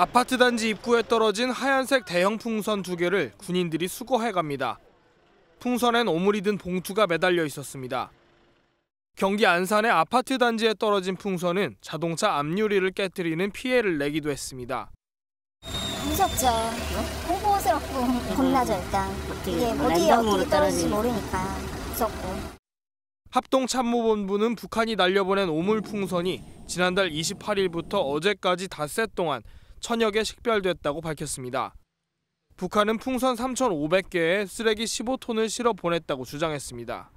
아파트 단지 입구에 떨어진 하얀색 대형 풍선 두 개를 군인들이 수거해 갑니다. 풍선엔 오물이 든 봉투가 매달려 있었습니다. 경기 안산의 아파트 단지에 떨어진 풍선은 자동차 앞유리를 깨뜨리는 피해를 내기도 했습니다. 무섭죠. 공포스럽고 겁나죠 일단. 이게 어디에 어떻 떨어질지 모르니까 무섭고. 합동참모본부는 북한이 날려보낸 오물 풍선이 지난달 28일부터 어제까지 닷새 동안 천여 개 식별됐다고 밝혔습니다. 북한은 풍선 3,500개에 쓰레기 15톤을 실어 보냈다고 주장했습니다.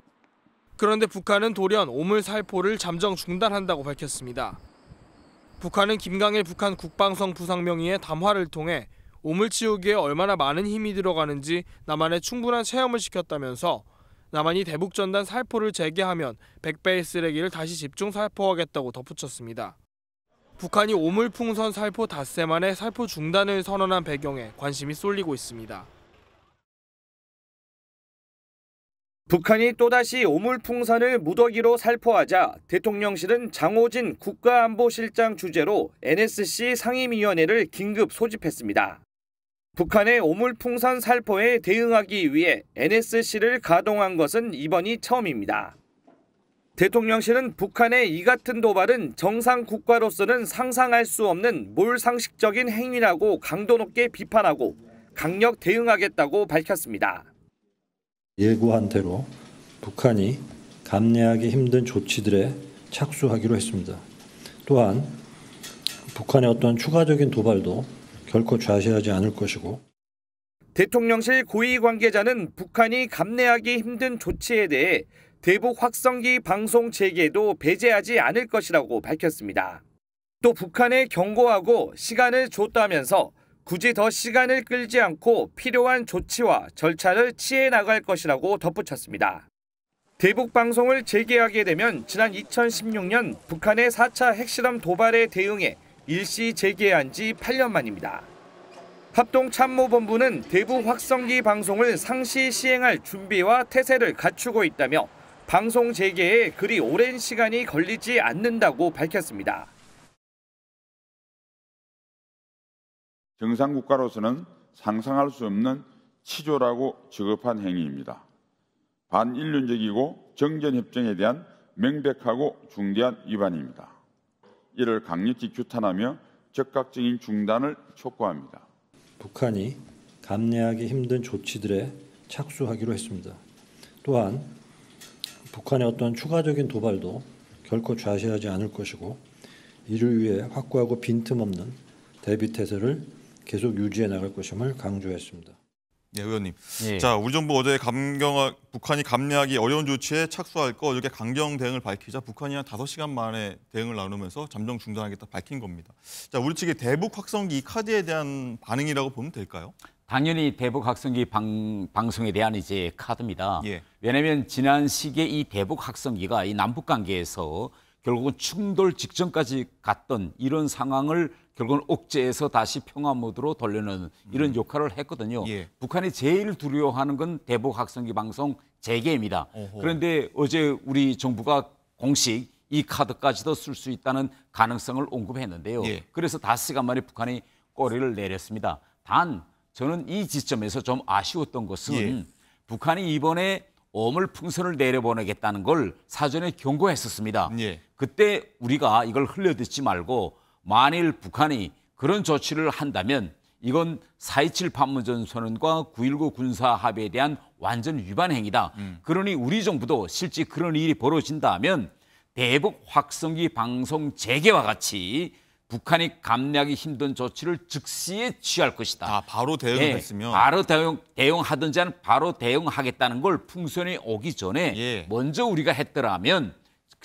그런데 북한은 돌연 오물 살포를 잠정 중단한다고 밝혔습니다. 북한은 김강일 북한 국방성 부상명의의 담화를 통해 오물 치우기에 얼마나 많은 힘이 들어가는지 남한에 충분한 체험을 시켰다면서 남한이 대북전단 살포를 재개하면 100배의 쓰레기를 다시 집중 살포하겠다고 덧붙였습니다. 북한이 오물풍선 살포 닷새 만에 살포 중단을 선언한 배경에 관심이 쏠리고 있습니다. 북한이 또다시 오물풍선을 무더기로 살포하자 대통령실은 장호진 국가안보실장 주재로 NSC 상임위원회를 긴급 소집했습니다. 북한의 오물풍선 살포에 대응하기 위해 NSC를 가동한 것은 이번이 처음입니다. 대통령실은 북한의 이 같은 도발은 정상 국가로서는 상상할 수 없는 몰상식적인 행위라고 강도 높게 비판하고 강력 대응하겠다고 밝혔습니다. 예고한 대로 북한이 감내하기 힘든 조치들에 착수하기로 했습니다. 또한 북한의 어떤 추가적인 도발도 결코 좌시하지 않을 것이고 대통령실 고위 관계자는 북한이 감내하기 힘든 조치에 대해 대북 확성기 방송 재개도 배제하지 않을 것이라고 밝혔습니다. 또 북한에 경고하고 시간을 줬다면서 굳이 더 시간을 끌지 않고 필요한 조치와 절차를 취해 나갈 것이라고 덧붙였습니다. 대북 방송을 재개하게 되면 지난 2016년 북한의 4차 핵실험 도발에 대응해 일시 재개한 지 8년 만입니다. 합동참모본부는 대북 확성기 방송을 상시 시행할 준비와 태세를 갖추고 있다며 방송 재개에 그리 오랜 시간이 걸리지 않는다고 밝혔습니다. 정상 국가로서는 상상할 수 없는 치졸하고 저급한 행위입니다. 반인륜적이고 정전협정에 대한 명백하고 중대한 위반입니다. 이를 강력히 규탄하며 적극적인 중단을 촉구합니다. 북한이 감내하기 힘든 조치들에 착수하기로 했습니다. 또한 북한의 어떤 추가적인 도발도 결코 좌시하지 않을 것이고 이를 위해 확고하고 빈틈없는 대비 태세를 계속 유지해 나갈 것임을 강조했습니다. 네, 의원님. 예. 자, 우리 정부 어제 감경 북한이 감내하기 어려운 조치에 착수할 거 이렇게 강경 대응을 밝히자 북한이 한다 시간 만에 대응을 나누면서 잠정 중단하겠다 밝힌 겁니다. 자, 우리 측의 대북 확성기 카드에 대한 반응이라고 보면 될까요? 당연히 대북학성기 방, 방송에 대한 이제 카드입니다. 예. 왜냐하면 지난 시기에 이 대북학성기가 이 남북관계에서 결국은 충돌 직전까지 갔던 이런 상황을 결국은 억제해서 다시 평화 모드로 돌려는 이런 음. 역할을 했거든요. 예. 북한이 제일 두려워하는 건 대북 학성기 방송 재개입니다. 어허. 그런데 어제 우리 정부가 공식 이 카드까지도 쓸 수 있다는 가능성을 언급했는데요. 예. 그래서 다 시간 만에 북한이 꼬리를 내렸습니다. 단 저는 이 지점에서 좀 아쉬웠던 것은 예. 북한이 이번에 어물 풍선을 내려보내겠다는 걸 사전에 경고했었습니다. 예. 그때 우리가 이걸 흘려듣지 말고 만일 북한이 그런 조치를 한다면 이건 4.27 판문점 선언과 9.19 군사 합의에 대한 완전 위반 행위다. 음. 그러니 우리 정부도 실제 그런 일이 벌어진다면 대북 확성기 방송 재개와 같이 북한이 감내하기 힘든 조치를 즉시에 취할 것이다. 아, 바로 대응했으면 예, 바로 대응 대응하든지 않 바로 대응하겠다는 걸 풍선이 오기 전에 예. 먼저 우리가 했더라면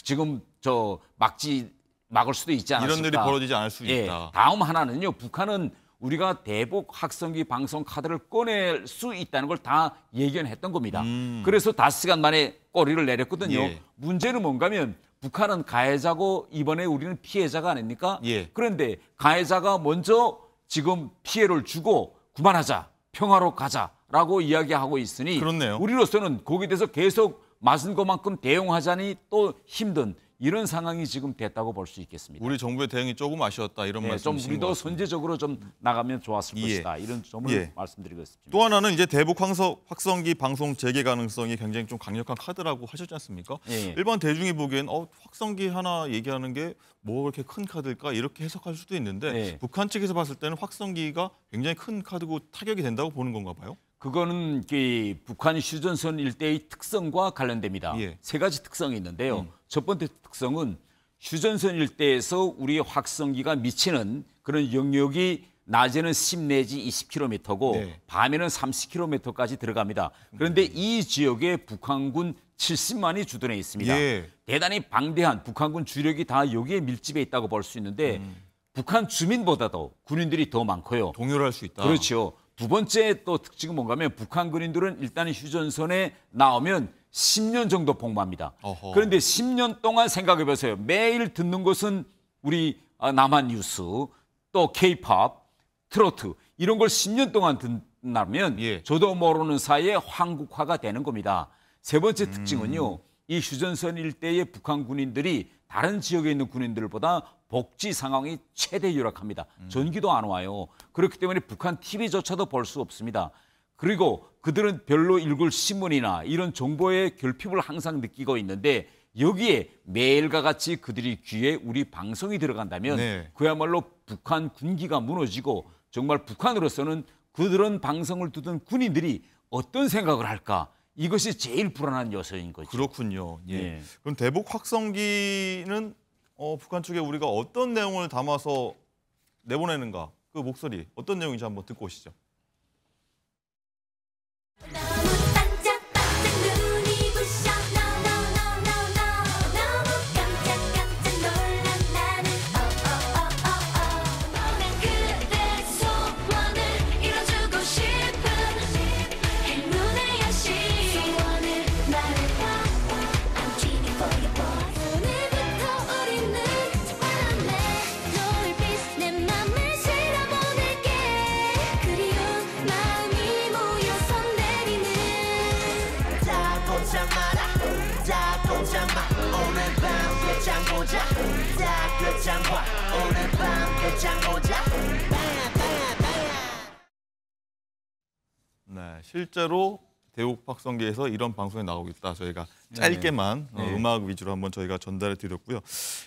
지금 저 막지 막을 수도 있지 않았을까. 이런 일이 벌어지지 않을 수 예, 있다. 다음 하나는요. 북한은 우리가 대북 학성기 방송 카드를 꺼낼 수 있다는 걸 다 예견했던 겁니다. 음. 그래서 다섯 시간 만에 꼬리를 내렸거든요. 예. 문제는 뭔가면 북한은 가해자고 이번에 우리는 피해자가 아닙니까? 예. 그런데 가해자가 먼저 지금 피해를 주고 그만하자 평화로 가자라고 이야기하고 있으니 그렇네요. 우리로서는 거기에 대해서 계속 맞은 것만큼 대응하자니 또 힘든 이런 상황이 지금 됐다고 볼 수 있겠습니다. 우리 정부의 대응이 조금 아쉬웠다 이런 네, 말씀이신 좀 우리도 선제적으로 좀 나가면 좋았을 예. 것이다 이런 점을 예. 말씀드리겠습니다. 또 하나는 이제 대북 황석, 확성기 방송 재개 가능성이 굉장히 좀 강력한 카드라고 하셨지 않습니까? 예. 예. 일반 대중이 보기엔 어, 확성기 하나 얘기하는 게뭐 그렇게 큰 카드일까 이렇게 해석할 수도 있는데 예. 북한 측에서 봤을 때는 확성기가 굉장히 큰 카드고 타격이 된다고 보는 건가 봐요. 그거는 그 북한 휴전선 일대의 특성과 관련됩니다. 예. 세 가지 특성이 있는데요. 음. 첫 번째 특성은 휴전선 일대에서 우리의 확성기가 미치는 그런 영역이 낮에는 10 내지 20km고 네. 밤에는 30km까지 들어갑니다. 그런데 음. 이 지역에 북한군 70만이 주둔해 있습니다. 예. 대단히 방대한 북한군 주력이 다 여기에 밀집해 있다고 볼 수 있는데 음. 북한 주민보다도 군인들이 더 많고요. 동요할 수 있다. 그렇죠. 두 번째 또 특징은 뭔가 하면 북한 군인들은 일단 휴전선에 나오면 10년 정도 복무합니다. 어허. 그런데 10년 동안 생각해 보세요. 매일 듣는 것은 우리 남한 아, 뉴스, 또 케이팝, 트로트 이런 걸 10년 동안 듣나면 예. 저도 모르는 사이에 황국화가 되는 겁니다. 세 번째 음. 특징은요. 이 휴전선 일대의 북한 군인들이 다른 지역에 있는 군인들보다 복지 상황이 최대 열악합니다. 음. 전기도 안 와요. 그렇기 때문에 북한 TV조차도 볼 수 없습니다. 그리고 그들은 별로 읽을 신문이나 이런 정보의 결핍을 항상 느끼고 있는데 여기에 매일과 같이 그들이 귀에 우리 방송이 들어간다면 네. 그야말로 북한 군기가 무너지고 정말 북한으로서는 그들은 방송을 두던 군인들이 어떤 생각을 할까 이것이 제일 불안한 요소인 거죠. 그렇군요. 예. 예. 그럼 대북 확성기는 어, 북한 측에 우리가 어떤 내용을 담아서 내보내는가 그 목소리 어떤 내용인지 한번 듣고 오시죠. 네, 실제로 대우박성계에서 이런 방송에 나오고 있다. 저희가 네. 짧게만 어, 네. 어, 음악 위주로 한번 저희가 전달해 드렸고요.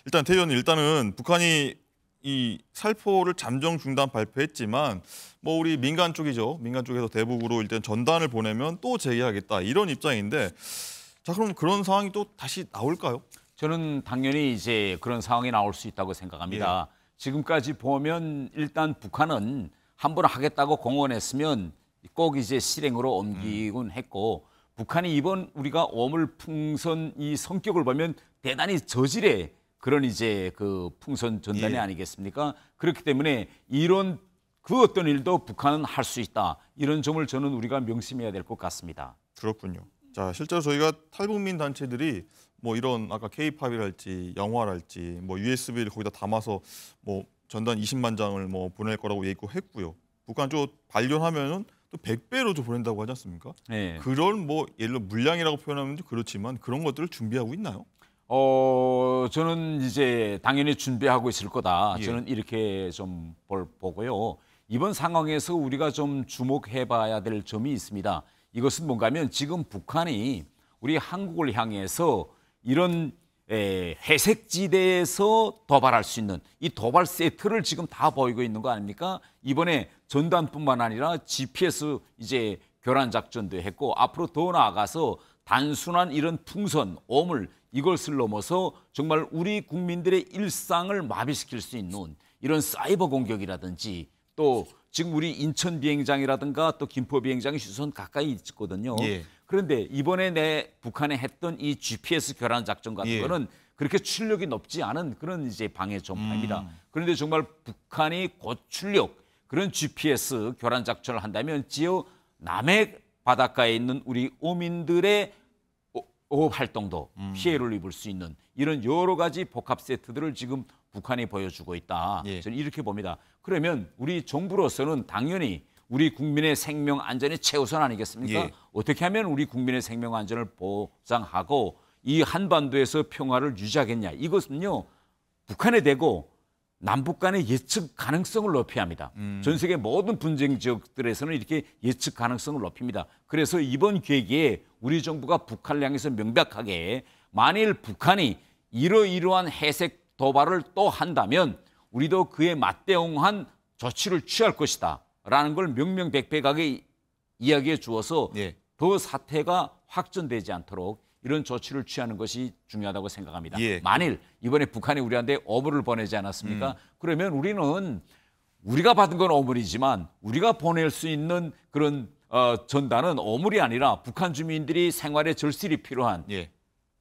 일단 태연 일단은 북한이 이 살포를 잠정 중단 발표했지만 뭐 우리 민간 쪽이죠. 민간 쪽에서 대북으로 일단 전단을 보내면 또 제기하겠다. 이런 입장인데 자 그럼 그런 상황이 또 다시 나올까요? 저는 당연히 이제 그런 상황이 나올 수 있다고 생각합니다. 예. 지금까지 보면 일단 북한은 한번 하겠다고 공언했으면 꼭 이제 실행으로 음. 옮기곤 음. 했고 북한이 이번 우리가 오물풍선이 성격을 보면 대단히 저질의 그런 이제 그 풍선 전단이 예. 아니겠습니까? 그렇기 때문에 이런 그 어떤 일도 북한은 할 수 있다. 이런 점을 저는 우리가 명심해야 될 것 같습니다. 그렇군요. 자, 실제로 저희가 탈북민 단체들이 뭐 이런 아까 K-팝이랄지 영화랄지 뭐 USB를 거기다 담아서 뭐 전단 20만 장을 뭐 보낼 거라고 얘기했고요. 북한 쪽 발견하면은 또 100배로 도 보낸다고 하지 않습니까? 네. 그런 뭐 예를 들어 물량이라고 표현하면 그렇지만 그런 것들을 준비하고 있나요? 어 저는 이제 당연히 준비하고 있을 거다. 예. 저는 이렇게 좀 볼, 보고요. 이번 상황에서 우리가 좀 주목해봐야 될 점이 있습니다. 이것은 뭔가면 지금 북한이 우리 한국을 향해서 이런 에, 예, 회색지대에서 도발할 수 있는 이 도발 세트를 지금 다 보이고 있는 거 아닙니까? 이번에 전단뿐만 아니라 GPS 이제 교란 작전도 했고 앞으로 더 나아가서 단순한 이런 풍선, 오물 이것을 넘어서 정말 우리 국민들의 일상을 마비시킬 수 있는 이런 사이버 공격이라든지 또 지금 우리 인천 비행장이라든가 또 김포 비행장이 시선 가까이 있거든요. 예. 그런데 이번에 내 북한에 했던 이 GPS 결함 작전 같은 예. 거는 그렇게 출력이 높지 않은 그런 이제 방해 전파입니다. 음. 그런데 정말 북한이 곧출력 그런 GPS 결함 작전을 한다면 지어 남해 바닷가에 있는 우리 오민들의 오업 활동도 음. 피해를 입을 수 있는 이런 여러 가지 복합 세트들을 지금 북한이 보여주고 있다. 예. 저는 이렇게 봅니다. 그러면 우리 정부로서는 당연히 우리 국민의 생명 안전이 최우선 아니겠습니까? 예. 어떻게 하면 우리 국민의 생명 안전을 보장하고 이 한반도에서 평화를 유지하겠냐. 이것은요, 북한에 대고 남북 간의 예측 가능성을 높여야 합니다. 음. 전 세계 모든 분쟁 지역들에서는 이렇게 예측 가능성을 높입니다. 그래서 이번 계기에 우리 정부가 북한을 향해서 명백하게 만일 북한이 이러이러한 해색 도발을 또 한다면 우리도 그에 맞대응한 조치를 취할 것이다. 라는 걸 명명백백하게 이야기해 주어서 예. 더 사태가 확전되지 않도록 이런 조치를 취하는 것이 중요하다고 생각합니다. 예. 만일 이번에 북한이 우리한테 어물을 보내지 않았습니까? 음. 그러면 우리는 우리가 받은 건 어물이지만 우리가 보낼 수 있는 그런 어, 전단은 어물이 아니라 북한 주민들이 생활에 절실히 필요한 예.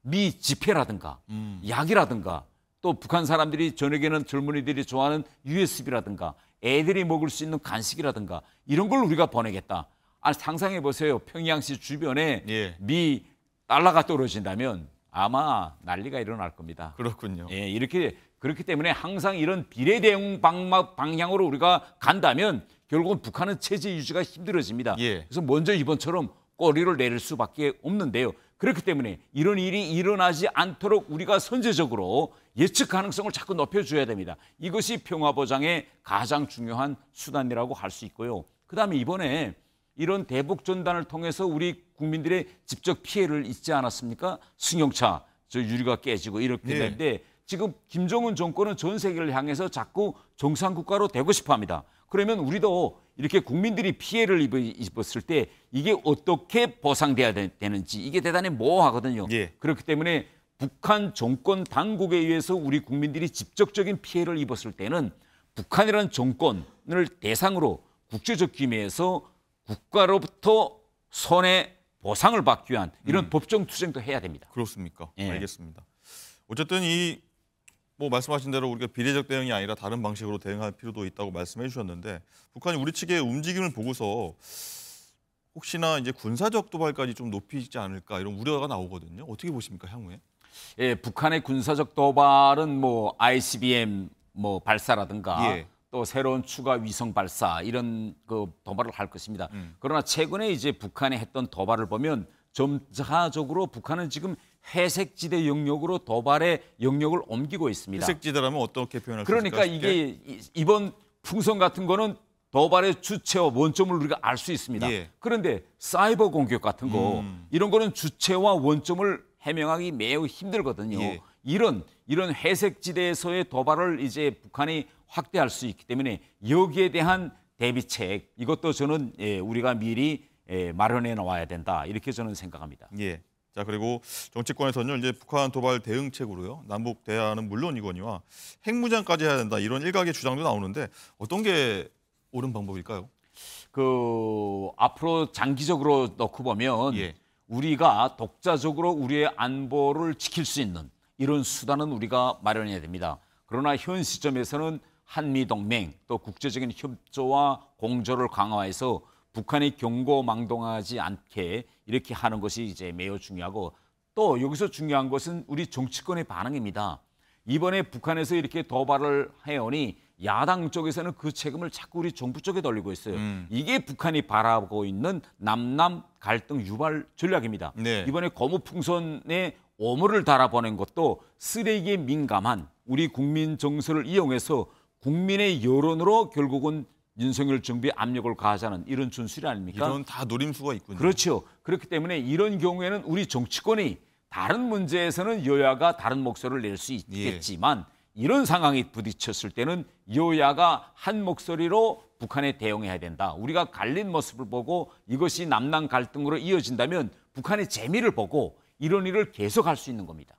미 지폐라든가 음. 약이라든가 또 북한 사람들이 저녁에는 젊은이들이 좋아하는 USB라든가 애들이 먹을 수 있는 간식이라든가 이런 걸 우리가 보내겠다. 아, 상상해 보세요. 평양시 주변에 예. 미 달러가 떨어진다면 아마 난리가 일어날 겁니다. 그렇군요. 예, 이렇게 그렇기 때문에 항상 이런 비례 대응 방향으로 막방 우리가 간다면 결국은 북한은 체제 유지가 힘들어집니다. 예. 그래서 먼저 이번처럼 꼬리를 내릴 수밖에 없는데요. 그렇기 때문에 이런 일이 일어나지 않도록 우리가 선제적으로 예측 가능성을 자꾸 높여줘야 됩니다. 이것이 평화 보장의 가장 중요한 수단이라고 할 수 있고요. 그다음에 이번에 이런 대북 전단을 통해서 우리 국민들의 직접 피해를 잊지 않았습니까? 승용차 저 유리가 깨지고 이렇게 네. 되는데 지금 김정은 정권은 전 세계를 향해서 자꾸 정상 국가로 되고 싶어합니다. 그러면 우리도 이렇게 국민들이 피해를 입었을 때 이게 어떻게 보상돼야 되는지 이게 대단히 모호하거든요. 예. 그렇기 때문에 북한 정권 당국에 의해서 우리 국민들이 직접적인 피해를 입었을 때는 북한이라는 정권을 대상으로 국제적 기밀에서 국가로부터 손해 보상을 받기 위한 이런 음. 법정 투쟁도 해야 됩니다. 그렇습니까? 예. 알겠습니다. 어쨌든 이 뭐 말씀하신 대로 우리가 비례적 대응이 아니라 다른 방식으로 대응할 필요도 있다고 말씀해 주셨는데 북한이 우리 측의 움직임을 보고서 혹시나 이제 군사적 도발까지 좀 높이지 않을까 이런 우려가 나오거든요. 어떻게 보십니까 향후에? 예, 북한의 군사적 도발은 뭐 ICBM 뭐 발사라든가 예. 또 새로운 추가 위성 발사 이런 그 도발을 할 것입니다. 음. 그러나 최근에 이제 북한이 했던 도발을 보면 점차적으로 북한은 지금 회색지대 영역으로 도발의 영역을 옮기고 있습니다. 회색지대라면 어떻게 표현할 수 있을까요? 그러니까 이게 이번 풍선 같은 거는 도발의 주체와 원점을 우리가 알 수 있습니다. 예. 그런데 사이버 공격 같은 거 음. 이런 거는 주체와 원점을 해명하기 매우 힘들거든요. 예. 이런 이런 회색 지대에서의 도발을 이제 북한이 확대할 수 있기 때문에 여기에 대한 대비책 이것도 저는 예, 우리가 미리 예, 마련해 놓아야 된다 이렇게 저는 생각합니다. 예. 자 그리고 정치권에서는 이제 북한 도발 대응책으로요 남북 대화는 물론이거니와 핵무장까지 해야 된다 이런 일각의 주장도 나오는데 어떤 게 옳은 방법일까요? 그 앞으로 장기적으로 넣고 보면 예. 우리가 독자적으로 우리의 안보를 지킬 수 있는 이런 수단은 우리가 마련해야 됩니다. 그러나 현 시점에서는 한미 동맹 또 국제적인 협조와 공조를 강화해서 북한이 경고망동하지 않게 이렇게 하는 것이 이제 매우 중요하고 또 여기서 중요한 것은 우리 정치권의 반응입니다. 이번에 북한에서 이렇게 도발을 해오니 야당 쪽에서는 그 책임을 자꾸 우리 정부 쪽에 돌리고 있어요. 음. 이게 북한이 바라고 보 있는 남남 갈등 유발 전략입니다. 네. 이번에 거무풍선에 오물을 달아보낸 것도 쓰레기에 민감한 우리 국민 정서를 이용해서 국민의 여론으로 결국은 윤석열 정부에 압력을 가하자는 이런 준술이 아닙니까? 이런 다 노림수가 있군요. 그렇죠. 그렇기 때문에 이런 경우에는 우리 정치권이 다른 문제에서는 여야가 다른 목소리를 낼수 예. 있겠지만 예. 이런 상황이 부딪혔을 때는 여야가 한 목소리로 북한에 대응해야 된다. 우리가 갈린 모습을 보고 이것이 남남 갈등으로 이어진다면 북한의 재미를 보고 이런 일을 계속할 수 있는 겁니다.